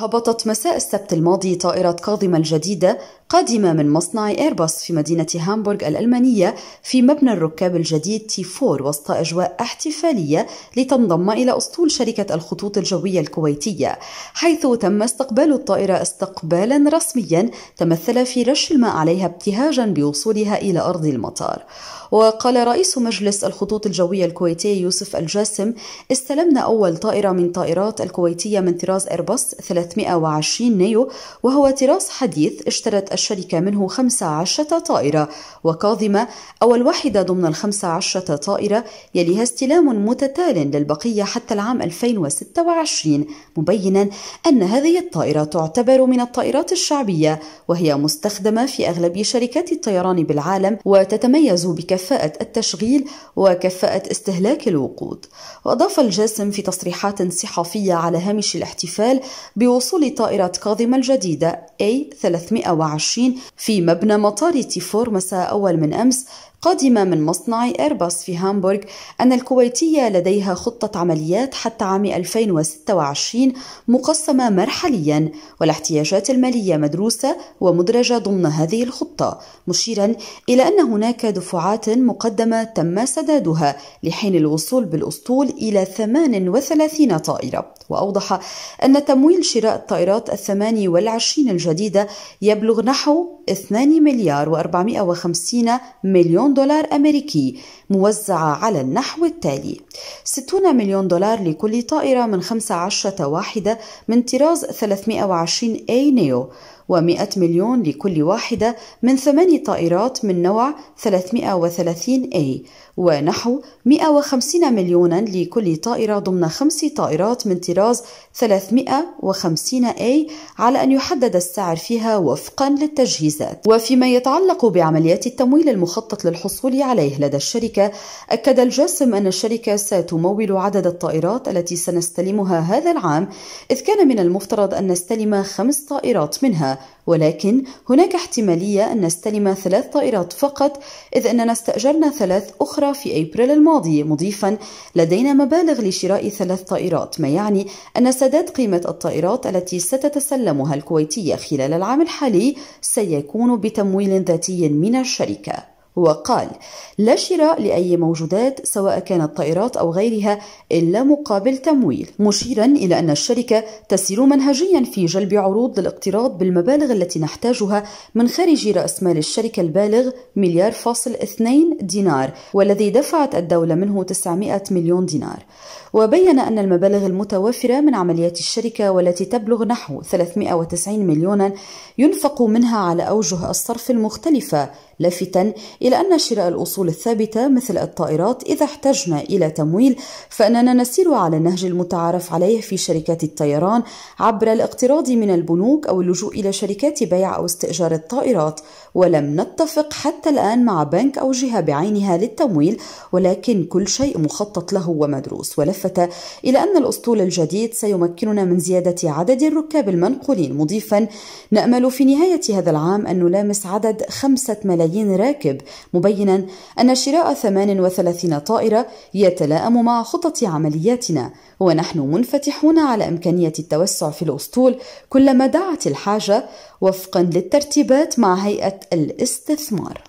هبطت مساء السبت الماضي طائرة كاظمة الجديدة قادمة من مصنع إيرباص في مدينة هامبورغ الألمانية في مبنى الركاب الجديد تي 4 وسط أجواء احتفالية لتنضم إلى أسطول شركة الخطوط الجوية الكويتية حيث تم استقبال الطائرة استقبالا رسميا تمثل في رش الماء عليها ابتهاجا بوصولها إلى أرض المطار وقال رئيس مجلس الخطوط الجوية الكويتي يوسف الجاسم استلمنا أول طائرة من طائرات الكويتية من طراز إيرباص 320 نيو وهو طراز حديث اشترت الشركة منه 15 طائرة وكاظمة أول واحدة ضمن ال 15 طائرة يليها استلام متتال للبقية حتى العام 2026 مبينا أن هذه الطائرة تعتبر من الطائرات الشعبية وهي مستخدمة في أغلب شركات الطيران بالعالم وتتميز بك كفاءة التشغيل وكفاءة استهلاك الوقود وأضاف الجاسم في تصريحات صحفية على هامش الاحتفال بوصول طائرة كاظمة الجديدة A320 في مبنى مطار تيفور مساء أول من أمس قادمة من مصنع إيرباص في هامبورغ أن الكويتية لديها خطة عمليات حتى عام 2026 مقسمة مرحليا والاحتياجات المالية مدروسة ومدرجة ضمن هذه الخطة مشيرا إلى أن هناك دفعات مقدمة تم سدادها لحين الوصول بالأسطول إلى 38 طائرة وأوضح أن تمويل شراء الطائرات الثماني والعشرين الجديدة يبلغ نحو 2 مليار و450 مليون مليون دولار أمريكي موزعة على النحو التالي 60 مليون دولار لكل طائرة من 15 واحدة من طراز 320 أي نيو و100 مليون لكل واحدة من ثماني طائرات من نوع 330A ونحو 150 مليونا لكل طائرة ضمن خمس طائرات من طراز 350A على أن يحدد السعر فيها وفقا للتجهيزات وفيما يتعلق بعمليات التمويل المخطط للحصول عليه لدى الشركة أكد الجاسم أن الشركة ستمول عدد الطائرات التي سنستلمها هذا العام إذ كان من المفترض أن نستلم خمس طائرات منها ولكن هناك احتمالية أن نستلم ثلاث طائرات فقط إذ أننا استأجرنا ثلاث أخرى في أبريل الماضي مضيفا لدينا مبالغ لشراء ثلاث طائرات ما يعني أن سداد قيمة الطائرات التي ستتسلمها الكويتية خلال العام الحالي سيكون بتمويل ذاتي من الشركة وقال لا شراء لأي موجودات سواء كانت طائرات أو غيرها إلا مقابل تمويل مشيرا إلى أن الشركة تسير منهجيا في جلب عروض للاقتراض بالمبالغ التي نحتاجها من خارج رأس مال الشركة البالغ مليار فاصل اثنين دينار والذي دفعت الدولة منه 900 مليون دينار وبين أن المبالغ المتوفرة من عمليات الشركة والتي تبلغ نحو 390 مليونا ينفق منها على أوجه الصرف المختلفة لافتا إلى أن شراء الأصول الثابتة مثل الطائرات إذا احتجنا إلى تمويل فإننا نسير على النهج المتعارف عليه في شركات الطيران عبر الاقتراض من البنوك أو اللجوء إلى شركات بيع أو استئجار الطائرات ولم نتفق حتى الآن مع بنك أو جهة بعينها للتمويل ولكن كل شيء مخطط له ومدروس ولفت إلى أن الأسطول الجديد سيمكننا من زيادة عدد الركاب المنقولين مضيفا نأمل في نهاية هذا العام أن نلامس عدد خمسة ملايين ملايين راكب مبينا أن شراء 38 طائرة يتلائم مع خطط عملياتنا ونحن منفتحون على إمكانية التوسع في الأسطول كلما دعت الحاجة وفقا للترتيبات مع هيئة الاستثمار